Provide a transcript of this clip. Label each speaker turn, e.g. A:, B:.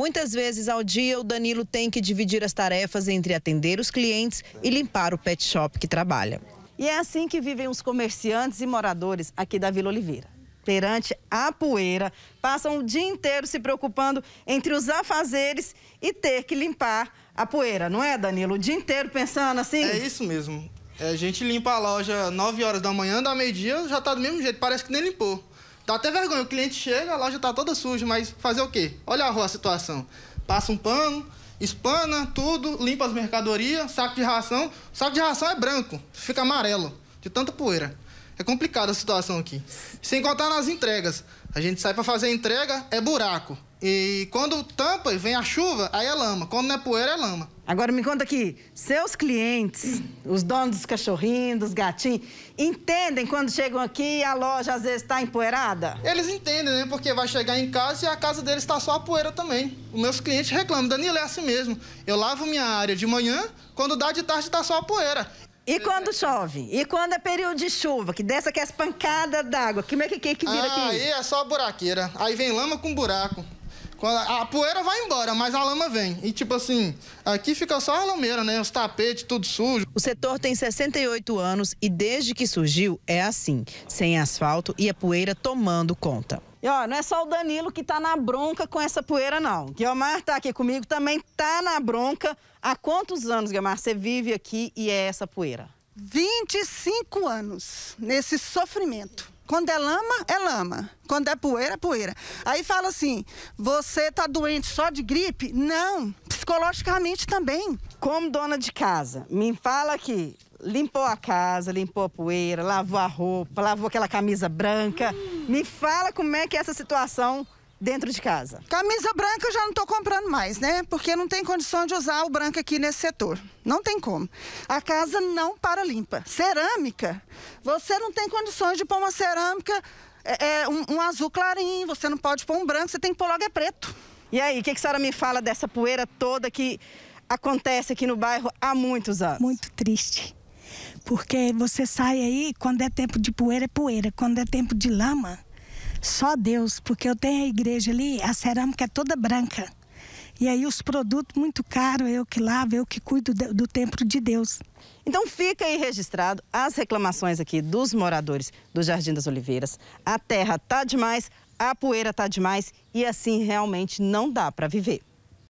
A: Muitas vezes ao dia, o Danilo tem que dividir as tarefas entre atender os clientes e limpar o pet shop que trabalha. E é assim que vivem os comerciantes e moradores aqui da Vila Oliveira. Perante a poeira, passam o dia inteiro se preocupando entre os afazeres e ter que limpar a poeira, não é, Danilo? O dia inteiro pensando assim? É isso
B: mesmo. É, a gente limpa a loja 9 horas da manhã, da meio-dia já tá do mesmo jeito, parece que nem limpou. Dá até vergonha, o cliente chega, a loja está toda suja, mas fazer o quê? Olha a rua a situação. Passa um pano, espana tudo, limpa as mercadorias, saco de ração. O saco de ração é branco, fica amarelo, de tanta poeira. É complicada a situação aqui. Sem contar nas entregas. A gente sai para fazer entrega, é buraco. E quando tampa e vem a chuva, aí é lama. Quando não é poeira, é lama. Agora me conta aqui, seus clientes,
A: os donos dos cachorrinhos, dos gatinhos, entendem quando chegam aqui e a loja às
B: vezes está empoeirada? Eles entendem, né? Porque vai chegar em casa e a casa deles está só a poeira também. Os meus clientes reclamam, Danilo, é assim mesmo. Eu lavo minha área de manhã, quando dá de tarde está só a poeira. E quando chove? E quando é período de chuva? Que dessa que é as pancadas d'água? Como é que, que, que vira ah, aqui? Aí é só buraqueira. Aí vem lama com buraco. A, a poeira vai embora, mas a lama vem. E tipo assim, aqui fica só a lameira, né? Os tapetes, tudo sujo.
A: O setor tem 68 anos e desde que surgiu é assim, sem asfalto e a poeira tomando conta. E ó, não é só o Danilo que tá na bronca com essa poeira, não. Guilmar tá aqui comigo, também tá na bronca. Há quantos anos, Guilmar, você vive aqui e
C: é essa poeira? 25 anos nesse sofrimento. Quando é lama, é lama. Quando é poeira, é poeira. Aí fala assim: você tá doente só de gripe? Não, psicologicamente também. Como dona de casa, me fala
A: que limpou a casa, limpou a poeira, lavou a roupa, lavou aquela camisa branca.
C: Hum. Me fala como é que é essa situação dentro de casa? Camisa branca eu já não estou comprando mais, né? Porque não tem condição de usar o branco aqui nesse setor. Não tem como. A casa não para limpa. Cerâmica, você não tem condições de pôr uma cerâmica, é, é um, um, azul clarinho, você não pode pôr um branco, você tem que pôr logo é preto. E aí, o que, que a
A: senhora me fala dessa poeira toda que acontece aqui no bairro há muitos anos? Muito triste. Porque você sai aí, quando é tempo de poeira, é poeira. Quando é tempo de lama, só Deus, porque eu tenho a igreja ali, a cerâmica é toda branca. E aí os produtos muito caros, eu que lavo, eu que cuido do, do templo de Deus. Então fica aí registrado as reclamações aqui dos moradores do Jardim das Oliveiras. A terra tá demais, a poeira tá demais e assim realmente não dá para viver.